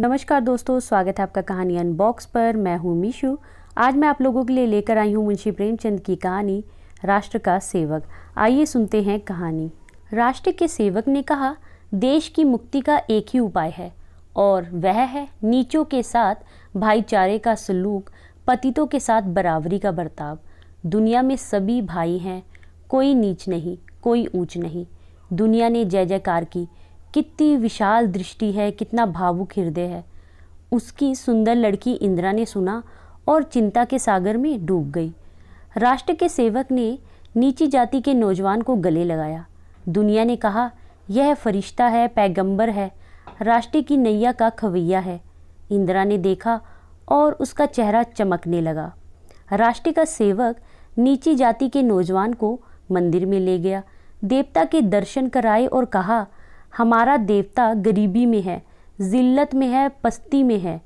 नमस्कार दोस्तों स्वागत है आपका कहानी अनबॉक्स पर मैं हूं मीशु आज मैं आप लोगों के लिए लेकर आई हूं मुंशी प्रेमचंद की कहानी राष्ट्र का सेवक आइए सुनते हैं कहानी राष्ट्र के सेवक ने कहा देश की मुक्ति का एक ही उपाय है और वह है नीचों के साथ भाईचारे का सलूक पतितों के साथ बराबरी का बर्ताव दुनिया में सभी भाई हैं कोई नीच नहीं कोई ऊंच नहीं दुनिया ने जय जयकार की कितनी विशाल दृष्टि है कितना भावुक हृदय है उसकी सुंदर लड़की इंदिरा ने सुना और चिंता के सागर में डूब गई राष्ट्र के सेवक ने नीची जाति के नौजवान को गले लगाया दुनिया ने कहा यह फरिश्ता है पैगंबर है राष्ट्र की नैया का खवैया है इंदिरा ने देखा और उसका चेहरा चमकने लगा राष्ट्र का सेवक नीची जाति के नौजवान को मंदिर में ले गया देवता के दर्शन कराए और कहा हमारा देवता गरीबी में है जिल्लत में है पस्ती में है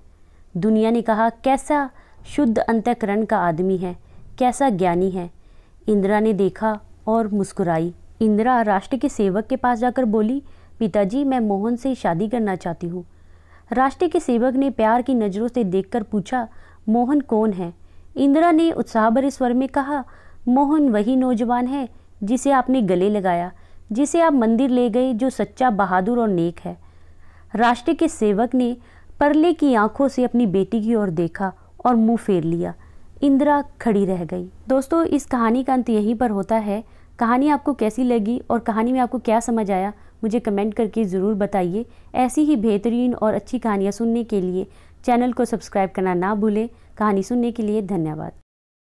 दुनिया ने कहा कैसा शुद्ध अंतकरण का आदमी है कैसा ज्ञानी है इंदिरा ने देखा और मुस्कुराई इंदिरा राष्ट्र के सेवक के पास जाकर बोली पिताजी मैं मोहन से शादी करना चाहती हूँ राष्ट्र के सेवक ने प्यार की नज़रों से देखकर पूछा मोहन कौन है इंदिरा ने उत्साह भरे स्वर में कहा मोहन वही नौजवान है जिसे आपने गले लगाया जिसे आप मंदिर ले गए जो सच्चा बहादुर और नेक है राष्ट्र के सेवक ने परले की आंखों से अपनी बेटी की ओर देखा और मुंह फेर लिया इंदिरा खड़ी रह गई दोस्तों इस कहानी का अंत यहीं पर होता है कहानी आपको कैसी लगी और कहानी में आपको क्या समझ आया मुझे कमेंट करके ज़रूर बताइए ऐसी ही बेहतरीन और अच्छी कहानियाँ सुनने के लिए चैनल को सब्सक्राइब करना ना भूलें कहानी सुनने के लिए धन्यवाद